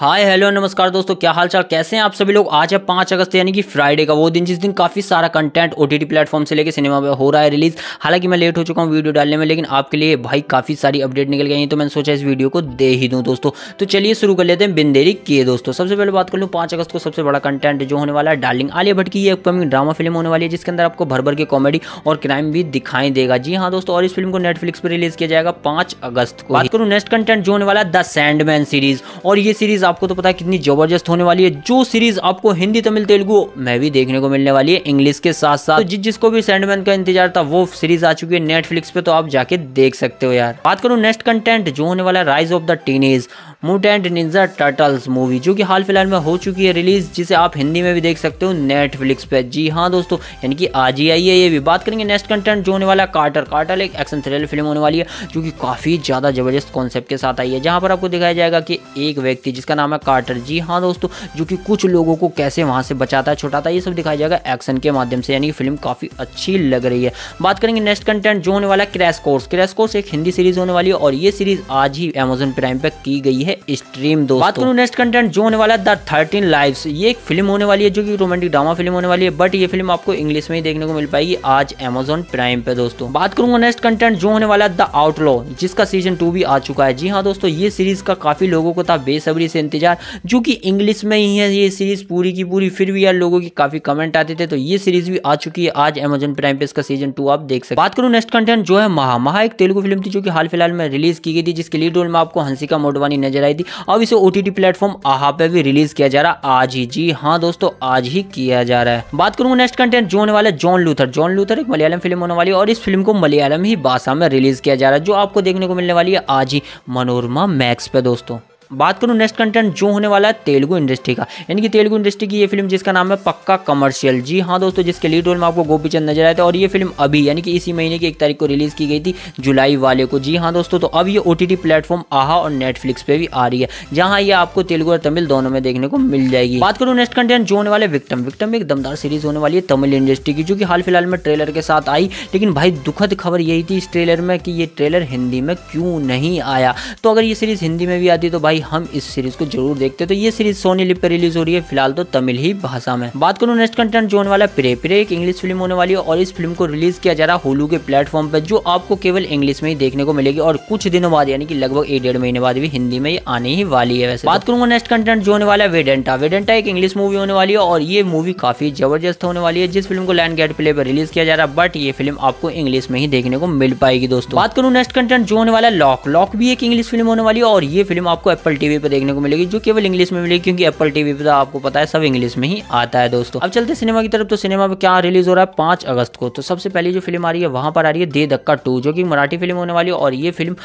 Hi hello नमस्कार दोस्तों क्या हालचाल कैसे हैं आप सभी लोग आज है पाँच अगस्त यानी कि फ्राइडे का वो दिन जिस दिन काफ़ी सारा कंटेंट ओ टी प्लेटफॉर्म से लेकर सिनेमा में हो रहा है रिलीज हालांकि मैं लेट हो चुका हूँ वीडियो डालने में लेकिन आपके लिए भाई काफ़ी सारी अपडेट निकल गई है तो मैंने सोचा इस वीडियो को दे ही दूँ दोस्तों तो चलिए शुरू कर लेते हैं बिंदेरी किए दोस्तों सबसे पहले बात कर लूँ पाँच अगस्त को सबसे बड़ा कंटेंट जो होने वाला है डार्लिंग आलिया भट्ट की ये अपकमिंग ड्रामा फिल्म होने वाली है जिसके अंदर आपको भर भर के कॉमेडी और क्राइम भी दिखाई देगा जी हाँ दोस्तों और इस फिल्म को नेटफ्लिक्स पर रिलीज किया जाएगा पाँच अगस्त को बात करूँ नेक्स्ट कंटेंट जो होने वाला है द सैंडमैन सीरीज और ये सीरीज आपको तो पता है कितनी जबरदस्त होने वाली है जो सीरीज आपको हिंदी तमिल तेलुगु में भी देखने को मिलने वाली है इंग्लिश के साथ साथ तो जिस जिसको भी सैंडमैन का इंतजार था वो सीरीज आ चुकी है नेटफ्लिक्स पे तो आप जाके देख सकते हो यार बात करूं नेक्स्ट कंटेंट जो होने वाला है rise of the teenage mutant ninja turtles movie जो कि हाल फिलहाल में हो चुकी है रिलीज जिसे आप हिंदी में भी देख सकते हो नेटफ्लिक्स पे जी हाँ दोस्तों यानी कि आज ही आई है ये भी बात करेंगे नेक्स्ट कंटेंट जो होने वाला है कार्टर कार्टर एक एक्शन थ्रिलर फिल्म होने वाली है जो कि काफ़ी ज़्यादा जबरदस्त कॉन्सेप्ट के साथ आई है जहाँ पर आपको दिखाया जाएगा कि एक व्यक्ति जिसका नाम है कार्टर जी हाँ दोस्तों जो कि कुछ लोगों को कैसे वहाँ से बचाता है छुटाता है ये सब दिखाया जाएगा एक्शन के माध्यम से यानी फिल्म काफ़ी अच्छी लग रही है बात करेंगे नेक्स्ट कंटेंट जो होने वाला क्रैश कोर्स क्रैश कोर्स एक हिंदी सीरीज होने वाली है और ये सीरीज आज ही अमेजोन प्राइम पर की गई है स्ट्रीम दोस्तों बात करूँ नेक्स्ट कंटेंट जो होने वाला है द थर्टीन लाइव्स ये एक फिल्म होने वाली है जो कि रोमांटिक ड्रामा फिल्म होने वाली है बट ये फिल्म आपको इंग्लिश में ही देखने को मिल पाएगी आज अमेजोन प्राइम पे दोस्तों बात करूंगा नेक्स्ट कंटेंट जो होने वाला है द आउटलॉ जिसका सीजन टू भी आ चुका है जी हाँ दोस्तों ये सीरीज का काफी लोगों को था बेसब्री से इंतजार जो कि इंग्लिश में ही है ये सीरीज़ पूरी की पूरी फिर भी यार लोगों की काफ़ी कमेंट आते थे तो ये सीरीज़ भी आ चुकी है आज एमेजन प्राइम पे इसका सीजन टू आप देख सकते बात करूं नेक्स्ट कंटेंट जो है महा महा एक तेलुगु फिल्म थी जो कि हाल फिलहाल में रिलीज़ की गई थी जिसके लीड रोल में आपको हंसिका मोडवानी नजर आई थी अब इसे ओटीटी प्लेटफॉर्म आहा पे भी रिलीज़ किया जा रहा आज ही जी हाँ दोस्तों आज ही किया जा रहा है बात करूँगा नेक्स्ट कंटेंट जो होने वाला जॉन लूथर जॉन लूथर एक मलयालम फिल्म होने वाली है और इस फिल्म को मलयालम ही भाषा में रिलीज़ किया जा रहा है जो आपको देखने को मिलने वाली है आज ही मनोरमा मैक्स पे दोस्तों बात करूँ नेक्स्ट कंटेंट जो होने वाला है तेलुगु इंडस्ट्री का यानी कि तेलुगु इंडस्ट्री की ये फिल्म जिसका नाम है पक्का कमर्शियल जी हाँ दोस्तों जिसके लीड रोल में आपको गोपी चंद नजर आए थे और ये फिल्म अभी यानी कि इसी महीने की एक तारीख को रिलीज़ की गई थी जुलाई वाले को जी हाँ दोस्तों तो अब ये ओ टी प्लेटफॉर्म आहा और नेटफ्लिक्स पे भी आ रही है जहाँ ये आपको तेलुगु और तमिल दोनों में देखने को मिल जाएगी बात करूँ नेक्स्ट कंटेंट जो होने वाले विक्टम विक्टम एक दमदार सीरीज होने वाली है तमिल इंडस्ट्री की जो कि हाल फिलहाल में ट्रेलर के साथ आई लेकिन भाई दुखद खबर यही थी इस ट्रेलर में कि ये ट्रेलर हिंदी में क्यों नहीं आया तो अगर ये सीरीज हिंदी में भी आती तो भाई भाई हम इस सीरीज को जरूर देखते तो ये सीरीज सोनी लिप पर रिलीज हो रही है फिलहाल तो तमिल ही भाषा में बात करूँ नेक्स्ट कंटेंट जोन वाला प्रे प्रे एक इंग्लिश फिल्म होने वाली है और इस फिल्म को रिलीज किया जा रहा है होलू के प्लेटफॉर्म पर जो आपको केवल इंग्लिश में ही देखने को मिलेगी और कुछ दिनों बाद यानी कि लगभग एक डेढ़ महीने बाद भी हिंदी में आने ही वाली है वैसे तो। बात करूंगा नेक्स्ट कंटेंट जो होने वाला वेडेंटा वेडेंटा एक इंग्लिश मूवी होने वाली है और ये मूवी काफी जबरदस्त होने वाली है जिस फिल्म को लैंड गेट प्ले पर रिलीज किया जा रहा है बट ये फिल्म आपको इंग्लिश में ही देखने को मिल पाएगी दोस्तों बात करूँ नेक्स्ट कंटेंट जो होने वाला लॉक लॉक भी एक इंग्लिश फिल्म होने वाली है और ये फिल्म आपको एप्पल टीवी पर देखने को मिलेगी जो केवल इंग्लिश में मिलेगी क्योंकि एप्पल टीवी पर आपको पता है सब इंग्लिश में ही आता है दोस्तों अब चलते सिनेमा की तरफ तो सिनेमा में क्या रिलीज हो रहा है पांच अगस्त को तो सबसे पहली जो फिल्म आ रही है वहां पर आ रही है दे दक्का टू जो कि मराठी फिल्म होने वाली है और ये फिल्म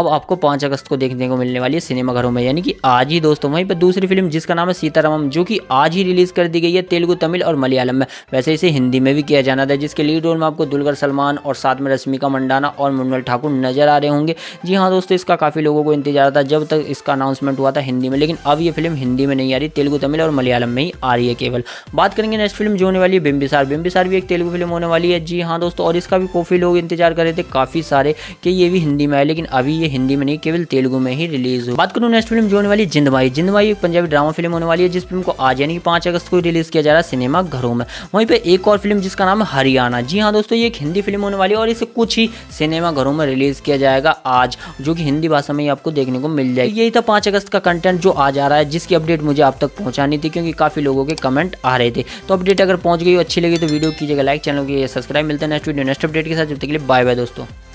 अब आपको पांच अगस्त को देखने को मिलने वाली है सिनेमाघरों में यानी कि आज ही दोस्तों वहीं पर दूसरी फिल्म जिसका नाम है सीतारामम जो कि आज ही रिलीज कर दी गई है तेलुगु तमिल और मलयालम में वैसे इसे हिंदी में भी किया जाना था जिसके लीड रोल में आपको दुलकर सलमान और साथ में रश्मिका मंडाना और मुन्नल ठाकुर नजर आ रहे होंगे जी हाँ दोस्तों इसका काफी लोगों को इंतजार था जब तक इसका नाम अनाउंसमेंट हुआ था हिंदी में लेकिन अब ये फिल्म हिंदी में नहीं आ रही तेलुगु तमिल और मलयालम में ही आ रही है केवल बात करेंगे नेक्स्ट फिल्म जो होने वाली है बिम्बिसार बिम्बिसार भी एक तेलुगु फिल्म होने वाली है जी हाँ दोस्तों और इसका भी काफ़ी लोग इंतजार कर रहे थे काफ़ी सारे कि ये भी हिंदी में आए लेकिन अभी ये हिंदी में नहीं केवल तेलुगु में ही रिलीज हो बात करूँ नेक्स्ट फिल्म जो होने वाली जिंदमाई जिंदमाई एक पंजाबी ड्रामा फिल्म होने वाली है जिस फिल्म को आज यानी कि पांच अगस्त को रिलीज़ किया जा रहा है सिनेमा घरों में वहीं पर एक और फिल्म जिसका नाम हरियाणा जी हाँ दोस्तों ये एक हिंदी फिल्म होने वाली है और इसे कुछ ही सिनेमा घरों में रिलीज़ किया जाएगा आज जो कि हिंदी भाषा में ही आपको देखने को मिल जाएगी यही था पाँच अगस्त का कंटेंट जो आ जा रहा है जिसकी अपडेट मुझे आप तक पहुँचानी थी क्योंकि काफ़ी लोगों के कमेंट आ रहे थे तो अपडेट अगर पहुँच गई अच्छी लगी तो वीडियो कीजिएगा लाइक चैनल की सब्सक्राइब मिलते हैं नेक्स्ट वीडियो नेक्स्ट अपडेट के साथ जब तक के लिए बाय बाय दोस्तों